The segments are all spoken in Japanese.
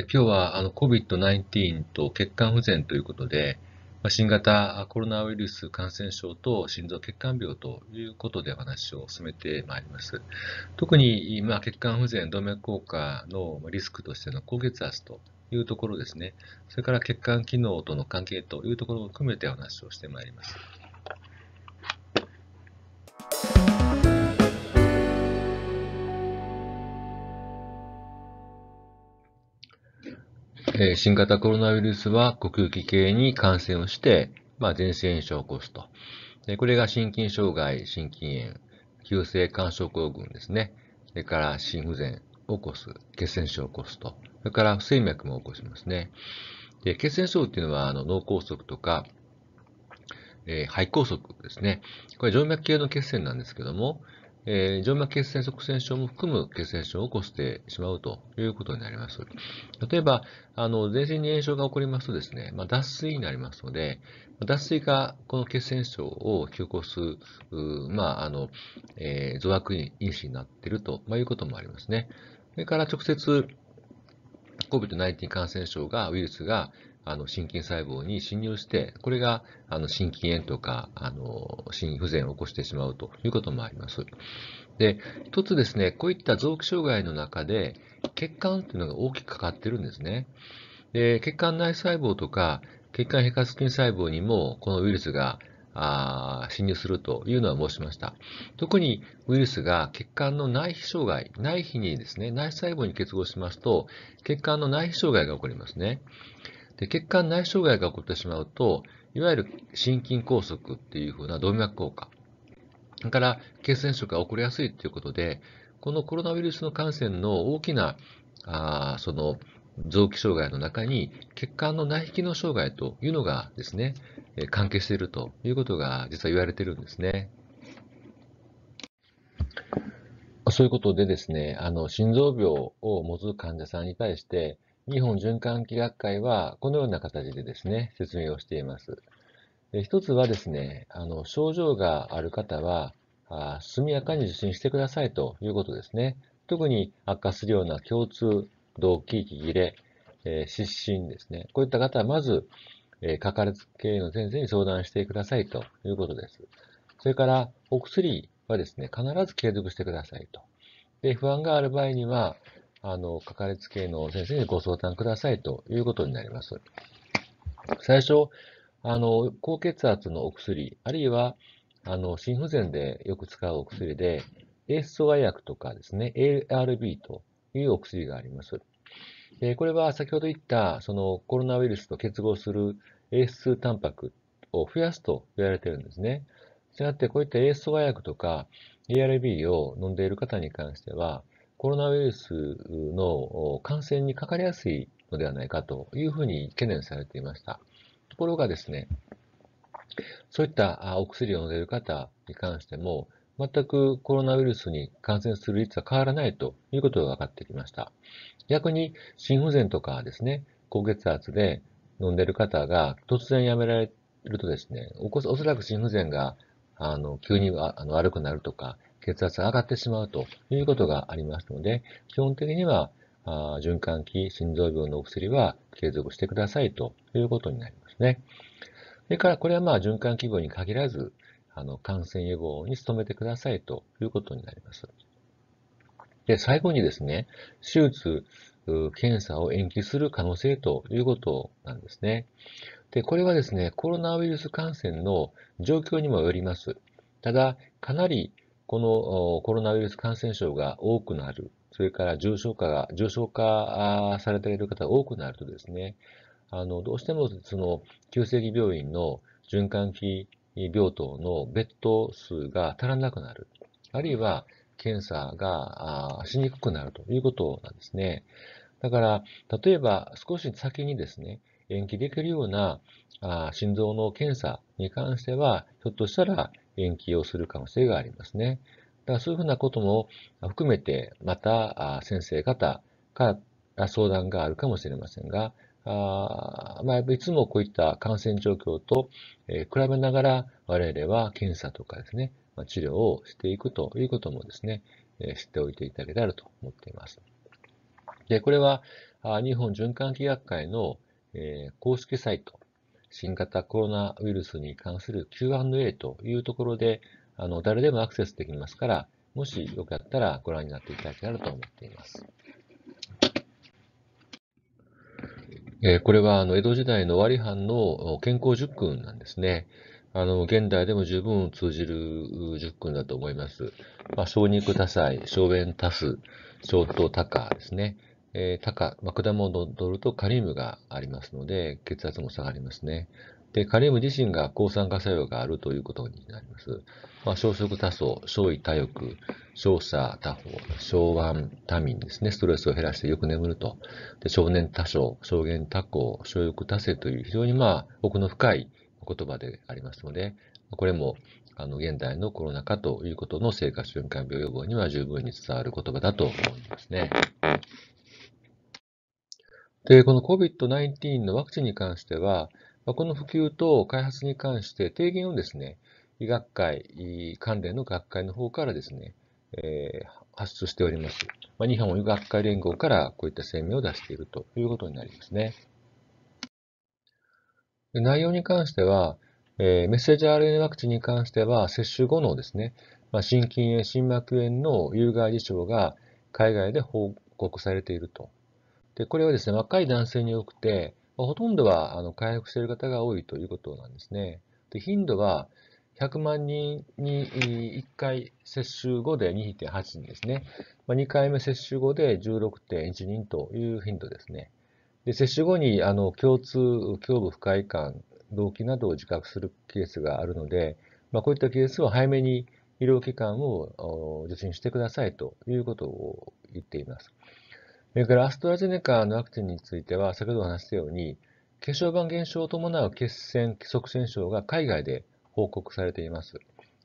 え今日はあの COVID-19 と血管不全ということで、まあ、新型コロナウイルス感染症と心臓血管病ということでお話を進めてまいります。特に今血管不全、動脈硬化のリスクとしての高血圧というところですね、それから血管機能との関係というところを含めてお話をしてまいります。えー、新型コロナウイルスは呼吸器系に感染をして、まあ、全身炎症を起こすと。でこれが心筋障害、心筋炎、急性肝症候群ですね。それから心不全を起こす、血栓症を起こすと。それから不整脈も起こしますね。で血栓症っていうのはあの脳梗塞とか、えー、肺梗塞ですね。これ静脈系の血栓なんですけども、えー、静脈血栓塞栓症も含む血栓症を起こしてしまうということになります。例えば、あの、全身に炎症が起こりますとですね、まあ、脱水になりますので、脱水がこの血栓症を引き起こす、まあ、あの、えー、増悪因子になっていると、まあ、いうこともありますね。それから直接、COVID-19 感染症が、ウイルスが、あの心筋細胞に侵入して、これがあの心筋炎とかあの心不全を起こしてしまうということもあります。で、一つですね、こういった臓器障害の中で、血管っていうのが大きくかかってるんですね。で、血管内細胞とか、血管平滑筋細胞にも、このウイルスがあ侵入するというのは申しました。特にウイルスが血管の内皮障害、内皮にですね、内細胞に結合しますと、血管の内皮障害が起こりますね。で血管内障害が起こってしまうと、いわゆる心筋梗塞っていうふうな動脈硬化、それから血栓症が起こりやすいということで、このコロナウイルスの感染の大きなあその臓器障害の中に血管の内壁の障害というのがですね、関係しているということが実は言われているんですね。そういうことでですね、あの心臓病を持つ患者さんに対して、日本循環器学会はこのような形でですね、説明をしています。一つはですね、あの症状がある方はあ、速やかに受診してくださいということですね。特に悪化するような共通、動機、息切れ、えー、失神ですね。こういった方はまず、えー、かかりつけ医の先生に相談してくださいということです。それから、お薬はですね、必ず継続してくださいと。で、不安がある場合には、あの、かかりつけ医の先生にご相談くださいということになります。最初、あの、高血圧のお薬、あるいは、あの、心不全でよく使うお薬で、エース阻害薬とかですね、ARB というお薬があります。でこれは先ほど言った、そのコロナウイルスと結合する AS2 タンパクを増やすと言われているんですね。したがって、こういった AS 阻害薬とか ARB を飲んでいる方に関しては、コロナウイルスの感染にかかりやすいのではないかというふうに懸念されていました。ところがですね、そういったお薬を飲んでいる方に関しても、全くコロナウイルスに感染する率は変わらないということが分かってきました。逆に心不全とかですね、高血圧で飲んでいる方が突然やめられるとですね、おそらく心不全があの、急にあの悪くなるとか、血圧が上がってしまうということがありますので、基本的には、あ循環器、心臓病のお薬は継続してくださいということになりますね。それから、これはまあ、循環器病に限らず、あの、感染予防に努めてくださいということになります。で、最後にですね、手術、検査を延期する可能性ということなんですね。で、これはですね、コロナウイルス感染の状況にもよります。ただ、かなりこのコロナウイルス感染症が多くなる、それから重症化が、重症化されている方が多くなるとですね、あの、どうしてもその急性期病院の循環器病棟のベッド数が足らなくなる。あるいは検査がしにくくなるということなんですね。だから、例えば少し先にですね、延期できるようなあ心臓の検査に関しては、ひょっとしたら延期をする可能性がありますね。だからそういうふうなことも含めて、また先生方から相談があるかもしれませんが、あまあ、いつもこういった感染状況と、え比べながら我々は検査とかですね、ま治療をしていくということもですね、え知っておいていただけたらと思っています。で、これは日本循環器学会のえー、公式サイト、新型コロナウイルスに関する Q&A というところで、あの、誰でもアクセスできますから、もしよかったらご覧になっていただけたらと思っています。えー、これは、あの、江戸時代の割藩の健康塾訓なんですね。あの、現代でも十分通じる十訓だと思います。まあ、小肉多彩、小便多数、小糖多価ですね。えー、高、まあ、果物を取るとカリウムがありますので、血圧も下がりますね。で、カリウム自身が抗酸化作用があるということになります。まあ、消食多層、小胃多欲、小射多方、小腕多眠ですね。ストレスを減らしてよく眠ると。で、少年多少、少減多行、小欲多性という非常にまあ、奥の深い言葉でありますので、これも、あの、現代のコロナ禍ということの生活瞬間病予防には十分に伝わる言葉だと思いますね。で、この COVID-19 のワクチンに関しては、この普及と開発に関して提言をですね、医学会、関連の学会の方からですね、えー、発出しております。まあ、日本医学会連合からこういった声明を出しているということになりますね。で内容に関しては、えー、メッセージ RNA ワクチンに関しては、接種後のですね、まあ、心筋炎、心膜炎の有害事象が海外で報告されているとで、これはですね、若い男性に多くて、まあ、ほとんどはあの回復している方が多いということなんですね。で、頻度は100万人に1回接種後で2.8人ですね。まあ、2回目接種後で16.1人という頻度ですね。で、接種後にあの共通、胸部不快感、動機などを自覚するケースがあるので、まあ、こういったケースは早めに医療機関を受診してくださいということを言っています。それからアストラゼネカのワクチンについては、先ほどお話したように、血小板減少を伴う血栓、側栓症が海外で報告されています。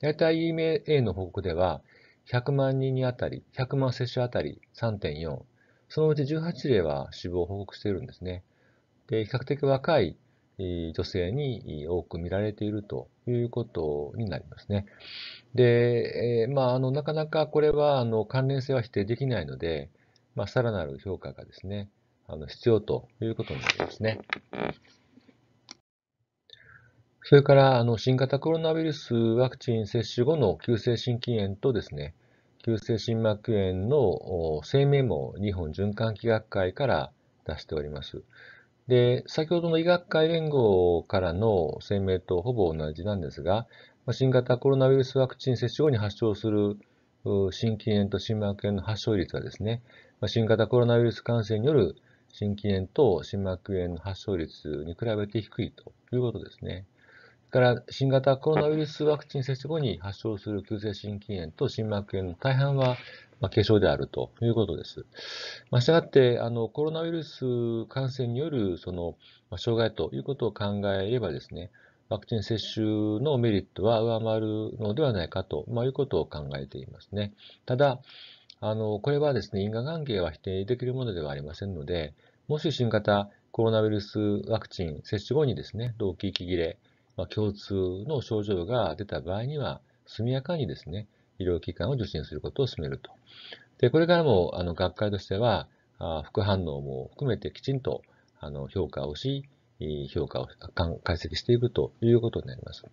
大体 EMA の報告では、100万人に当たり、100万接種あたり3.4、そのうち18例は死亡を報告しているんですね。で、比較的若い女性に多く見られているということになりますね。で、えまあ、あの、なかなかこれは、あの、関連性は否定できないので、まあ、さらなる評価がですね、あの必要ということになりますね。それから、あの新型コロナウイルスワクチン接種後の急性心筋炎とですね、急性心膜炎の声明も日本循環器学会から出しております。で、先ほどの医学会連合からの声明とほぼ同じなんですが、新型コロナウイルスワクチン接種後に発症する心筋炎と心膜炎の発症率はですね、新型コロナウイルス感染による心筋炎と心膜炎の発症率に比べて低いということですね。それから、新型コロナウイルスワクチン接種後に発症する急性心筋炎と心膜炎の大半は、まあ、軽症であるということです。まあ、したがって、あの、コロナウイルス感染による、その、まあ、障害ということを考えればですね、ワクチン接種のメリットは上回るのではないかと、まあ、いうことを考えていますね。ただ、あの、これはですね、因果関係は否定できるものではありませんので、もし新型コロナウイルスワクチン接種後にですね、動機息切れ、まあ、共通の症状が出た場合には、速やかにですね、医療機関を受診することを勧めると。で、これからも、あの、学会としては、あ副反応も含めてきちんと、あの、評価をし、評価を解析していくということになります。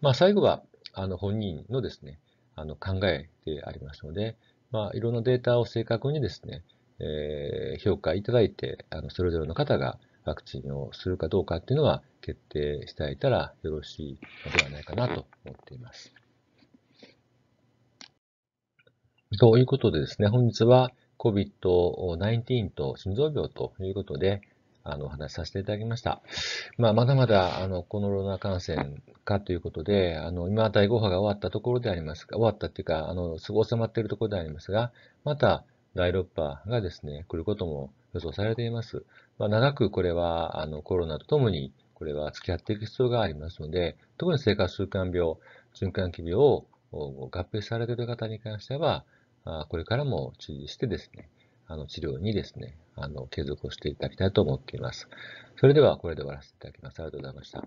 まあ、最後は、あの、本人のですね、あの考えでありますので、まあ、いろんなデータを正確にですね、えー、評価いただいて、あのそれぞれの方がワクチンをするかどうかっていうのは決定していただいたらよろしいのではないかなと思っています。ということでですね、本日は COVID-19 と心臓病ということで、あの、お話しさせていただきました。まあ、まだまだ、あの、コロナ感染かということで、あの、今、第5波が終わったところでありますが、終わったっていうか、あの、すぐ収まっているところでありますが、また、第6波がですね、来ることも予想されています。まあ、長くこれは、あの、コロナとともに、これは付き合っていく必要がありますので、特に生活習慣病、循環器病を合併されている方に関しては、これからも注意してですね、あの治療にですね、あの継続をしていただきたいと思っています。それではこれで終わらせていただきます。ありがとうございました。